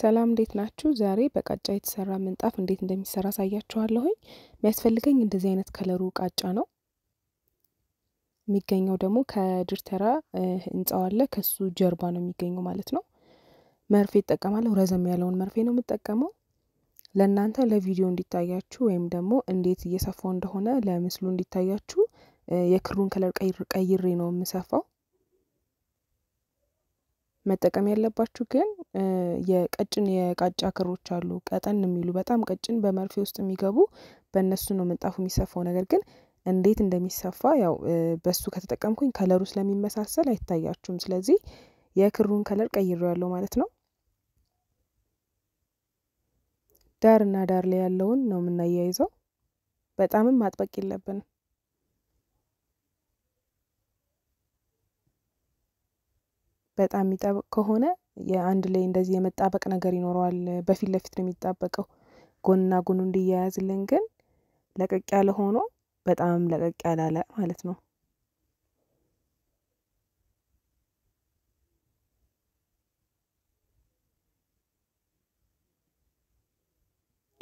ሰላም እንዴት ናችሁ? ዛሬ በቃጫ የተሰራ ምንጣፍ እንዴት እንደሚሰራ አሳያችኋለሁኝ። የሚያስፈልገኝ እንደዚህ አይነት ከለሩ ቃጫ ነው። የሚገኘው ደግሞ ከድርተራ ህንፃው አለ፣ ከሱ ጀርባ ነው የሚገኘው ማለት ነው። መርፌ እጠቀማለሁ። ረዘም ያለውን መርፌ ነው የምጠቀመው። ለእናንተ ለቪዲዮ እንዲታያችሁ ወይም ደግሞ እንዴት እየሰፋው እንደሆነ ለምስሉ እንዲታያችሁ የክሩን ከለር ቀይሬ ነው የምሰፋው። መጠቀም ያለባችሁ ግን የቀጭን የቃጫ ክሮች አሉ ቀጠን የሚሉ በጣም ቀጭን በመርፌ ውስጥ የሚገቡ በእነሱ ነው ምንጣፉ የሚሰፋው። ነገር ግን እንዴት እንደሚሰፋ ያው በሱ ከተጠቀምኩኝ ከለሩ ስለሚመሳሰል አይታያችሁም ስለዚህ የክሩን ከለር ቀይሮ ያለው ማለት ነው። ዳር እና ዳር ላይ ያለውን ነው የምናያይዘው በጣምም ማጥበቅ የለብንም። በጣም የሚጠብቅ ከሆነ የአንድ ላይ እንደዚህ የመጣበቅ ነገር ይኖረዋል። በፊት ለፊት ነው የሚጣበቀው። ጎንና ጎኑ እንዲያያዝልን ግን ለቀቅ ያለ ሆኖ በጣም ለቀቅ ያላለ ማለት ነው።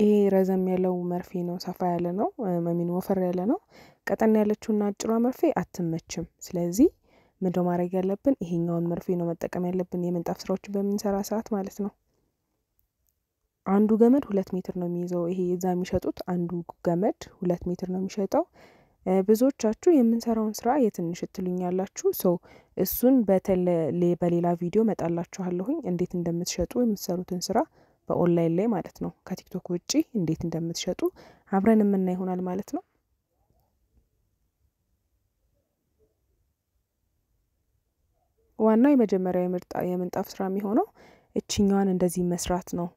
ይሄ ረዘም ያለው መርፌ ነው፣ ሰፋ ያለ ነው፣ መሚን ወፈር ያለ ነው። ቀጠን ያለችውና አጭሯ መርፌ አትመችም። ስለዚህ ምንድነው ማድረግ ያለብን? ይሄኛውን መርፌ ነው መጠቀም ያለብን የምንጣፍ ስራዎችን በምንሰራ ሰዓት ማለት ነው። አንዱ ገመድ ሁለት ሜትር ነው የሚይዘው። ይሄ የዛ የሚሸጡት አንዱ ገመድ ሁለት ሜትር ነው የሚሸጠው። ብዙዎቻችሁ የምንሰራውን ስራ የትንሽ ትሉኛላችሁ። ሰው እሱን በሌላ ቪዲዮ መጣላችኋለሁኝ፣ እንዴት እንደምትሸጡ የምትሰሩትን ስራ በኦንላይን ላይ ማለት ነው ከቲክቶክ ውጪ እንዴት እንደምትሸጡ አብረን የምና ይሆናል ማለት ነው። ዋናው የመጀመሪያ የምንጣፍ ስራ የሚሆነው እችኛዋን እንደዚህ መስራት ነው።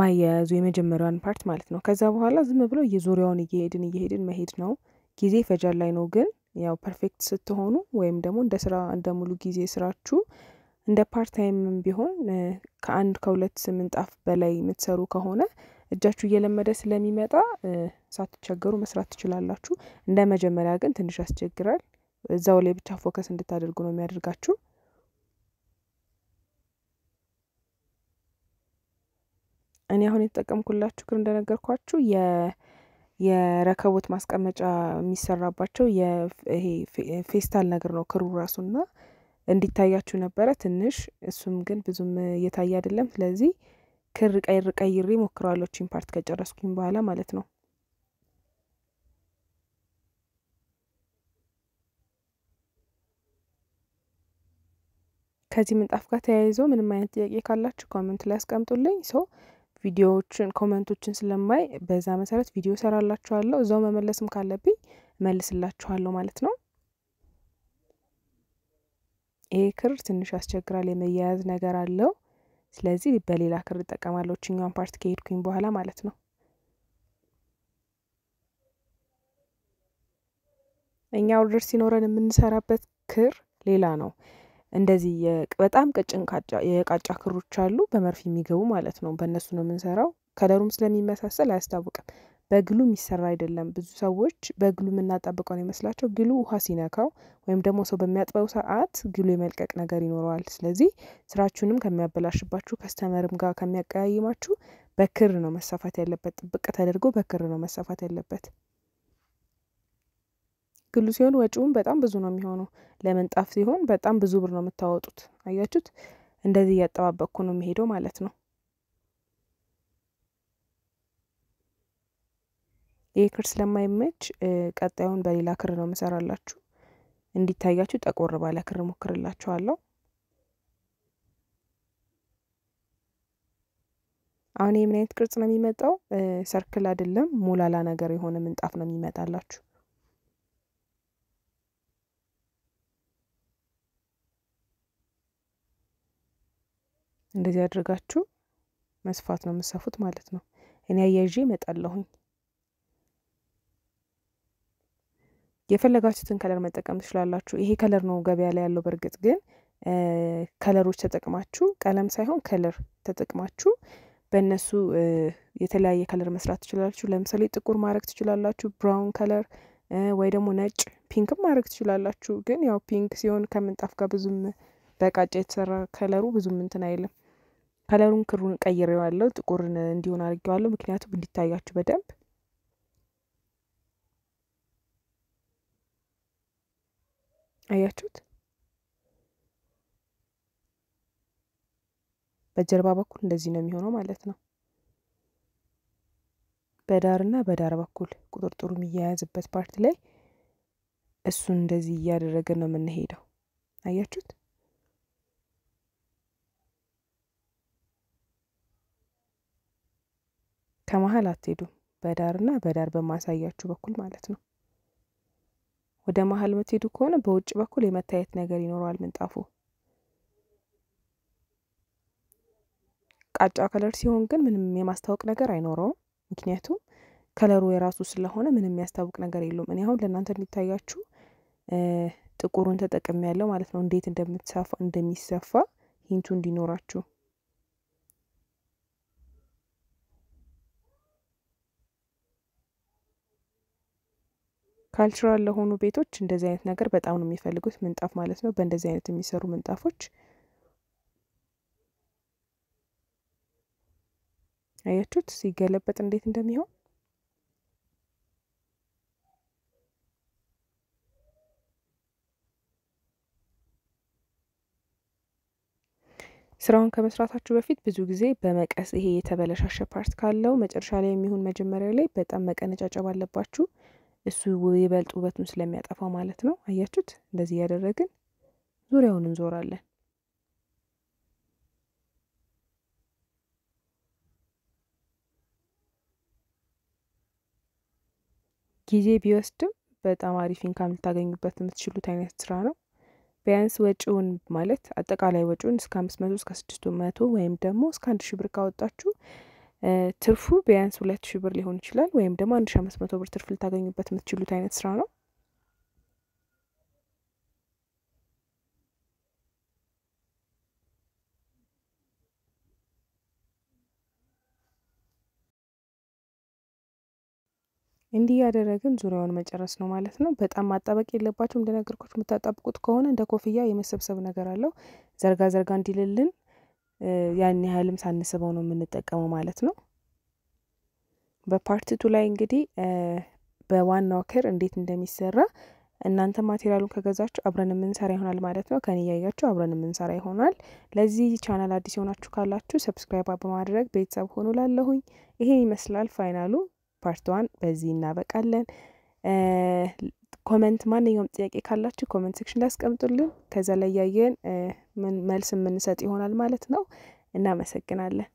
ማያያዙ የመጀመሪያዋን ፓርት ማለት ነው። ከዛ በኋላ ዝም ብሎ የዙሪያውን እየሄድን እየሄድን መሄድ ነው። ጊዜ ፈጃ ላይ ነው ግን ያው ፐርፌክት ስትሆኑ ወይም ደግሞ እንደ ስራ እንደ ሙሉ ጊዜ ስራችሁ እንደ ፓርት ታይምም ቢሆን ከአንድ ከሁለት ምንጣፍ በላይ የምትሰሩ ከሆነ እጃችሁ እየለመደ ስለሚመጣ ሳትቸገሩ መስራት ትችላላችሁ። እንደ መጀመሪያ ግን ትንሽ ያስቸግራል እዛው ላይ ብቻ ፎከስ እንድታደርጉ ነው የሚያደርጋችሁ። እኔ አሁን የተጠቀምኩላችሁ ክር እንደነገርኳችሁ የረከቦት ማስቀመጫ የሚሰራባቸው ይሄ ፌስታል ነገር ነው ክሩ ና እንዲታያችሁ ነበረ ትንሽ እሱም ግን ብዙም እየታየ አይደለም። ስለዚህ ክር ቀይር ቀይሬ ሞክረዋለሁ ፓርት ከጨረስኩኝ በኋላ ማለት ነው። ከዚህ ምንጣፍ ጋር ተያይዞ ምንም አይነት ጥያቄ ካላችሁ ኮመንት ላይ ያስቀምጡልኝ። ሶ ቪዲዮዎችን ኮመንቶችን ስለማይ በዛ መሰረት ቪዲዮ ሰራላችኋለሁ። እዛው መመለስም ካለብኝ መልስላችኋለሁ ማለት ነው። ይሄ ክር ትንሽ ያስቸግራል፣ የመያያዝ ነገር አለው። ስለዚህ በሌላ ክር እጠቀማለሁ ችኛዋን ፓርት ከሄድኩኝ በኋላ ማለት ነው። እኛ ኦርደር ሲኖረን የምንሰራበት ክር ሌላ ነው። እንደዚህ በጣም ቀጭን የቃጫ ክሮች አሉ፣ በመርፌ የሚገቡ ማለት ነው። በእነሱ ነው የምንሰራው። ከለሩም ስለሚመሳሰል አያስታውቅም። በግሉ የሚሰራ አይደለም። ብዙ ሰዎች በግሉ የምናጣብቀው ነው ይመስላቸው። ግሉ ውሃ ሲነካው ወይም ደግሞ ሰው በሚያጥበው ሰዓት ግሉ የመልቀቅ ነገር ይኖረዋል። ስለዚህ ስራችሁንም ከሚያበላሽባችሁ፣ ከስተመርም ጋር ከሚያቀያይማችሁ በክር ነው መሰፋት ያለበት። ጥብቅ ተደርጎ በክር ነው መሰፋት ያለበት። ግሉ ሲሆን ወጪውም በጣም ብዙ ነው የሚሆነው ለምንጣፍ ሲሆን በጣም ብዙ ብር ነው የምታወጡት አያችሁት እንደዚህ እያጠባበቅኩ ነው የሚሄደው ማለት ነው ይህ ክር ስለማይመች ቀጣዩን በሌላ ክር ነው የምሰራላችሁ እንዲታያችሁ ጠቆር ባለ ክር ሞክርላችኋለሁ አሁን የምን አይነት ቅርጽ ነው የሚመጣው ሰርክል አይደለም ሞላላ ነገር የሆነ ምንጣፍ ነው የሚመጣላችሁ እንደዚህ አድርጋችሁ መስፋት ነው የምትሰፉት ማለት ነው። እኔ አያይዤ እመጣለሁኝ። የፈለጋችሁትን ከለር መጠቀም ትችላላችሁ። ይሄ ከለር ነው ገበያ ላይ ያለው። በእርግጥ ግን ከለሮች ተጠቅማችሁ ቀለም ሳይሆን ከለር ተጠቅማችሁ በእነሱ የተለያየ ከለር መስራት ትችላላችሁ። ለምሳሌ ጥቁር ማድረግ ትችላላችሁ፣ ብራውን ከለር ወይ ደግሞ ነጭ፣ ፒንክም ማድረግ ትችላላችሁ። ግን ያው ፒንክ ሲሆን ከምንጣፍ ጋር ብዙም በቃጫ የተሰራ ከለሩ ብዙም እንትን አይልም። ከለሩን ክሩን ቀይሬዋለሁ። ጥቁር እንዲሆን አድርጌዋለሁ። ምክንያቱም እንዲታያችሁ በደንብ አያችሁት። በጀርባ በኩል እንደዚህ ነው የሚሆነው ማለት ነው። በዳርና በዳር በኩል ቁጥርጥሩ የሚያያዝበት ፓርት ላይ እሱን እንደዚህ እያደረገ ነው የምንሄደው። አያችሁት። ከመሀል አትሄዱም። በዳርና በዳር በማሳያችሁ በኩል ማለት ነው። ወደ መሀል የምትሄዱ ከሆነ በውጭ በኩል የመታየት ነገር ይኖረዋል ምንጣፉ። ቃጫ ከለር ሲሆን ግን ምንም የማስታወቅ ነገር አይኖረውም። ምክንያቱም ከለሩ የራሱ ስለሆነ ምንም የሚያስታውቅ ነገር የለውም። እኔ አሁን ለእናንተ እንዲታያችሁ ጥቁሩን ተጠቅሜ ያለው ማለት ነው። እንዴት እንደሚሰፋ ሂንቱ እንዲኖራችሁ ካልቸራል ለሆኑ ቤቶች እንደዚህ አይነት ነገር በጣም ነው የሚፈልጉት፣ ምንጣፍ ማለት ነው። በእንደዚህ አይነት የሚሰሩ ምንጣፎች አያችሁት ሲገለበጥ እንዴት እንደሚሆን ስራውን ከመስራታችሁ በፊት ብዙ ጊዜ በመቀስ ይሄ የተበለሻሸ ፓርት ካለው መጨረሻ ላይ የሚሆን መጀመሪያ ላይ በጣም መቀነጫጨብ አለባችሁ። እሱ ይበልጥ ውበቱን ስለሚያጠፋው ማለት ነው። አያችሁት? እንደዚህ እያደረግን ዙሪያውን እንዞራለን። ጊዜ ቢወስድም በጣም አሪፍ ኢንካም ልታገኙበት የምትችሉት አይነት ስራ ነው። ቢያንስ ወጪውን ማለት አጠቃላይ ወጪውን እስከ አምስት መቶ እስከ ስድስቱ መቶ ወይም ደግሞ እስከ አንድ ሺህ ብር ካወጣችሁ ትርፉ ቢያንስ ሁለት ሺ ብር ሊሆን ይችላል ወይም ደግሞ አንድ ሺ አምስት መቶ ብር ትርፍ ልታገኙበት የምትችሉት አይነት ስራ ነው። እንዲህ ያደረግን ዙሪያውን መጨረስ ነው ማለት ነው። በጣም ማጣበቅ የለባቸው። እንደነገርኳችሁ የምታጣብቁት ከሆነ እንደ ኮፍያ የመሰብሰብ ነገር አለው። ዘርጋ ዘርጋ እንዲልልን ያን ያህልም ሳንስበው ነው የምንጠቀመው ማለት ነው። በፓርት ቱ ላይ እንግዲህ በዋናው ክር እንዴት እንደሚሰራ እናንተ ማቴሪያሉን ከገዛችሁ አብረን የምንሰራ ይሆናል ማለት ነው። ከኔ እያያችሁ አብረን የምንሰራ ይሆናል። ለዚህ ቻናል አዲስ የሆናችሁ ካላችሁ ሰብስክራይብ በማድረግ ቤተሰብ ሆኑ ላለሁኝ። ይሄን ይመስላል ፋይናሉ። ፓርት ዋን በዚህ እናበቃለን። ኮመንት፣ ማንኛውም ጥያቄ ካላችሁ ኮመንት ሴክሽን ላይ አስቀምጡልን። ከዛ ላይ ያየን መልስ የምንሰጥ ይሆናል ማለት ነው። እናመሰግናለን።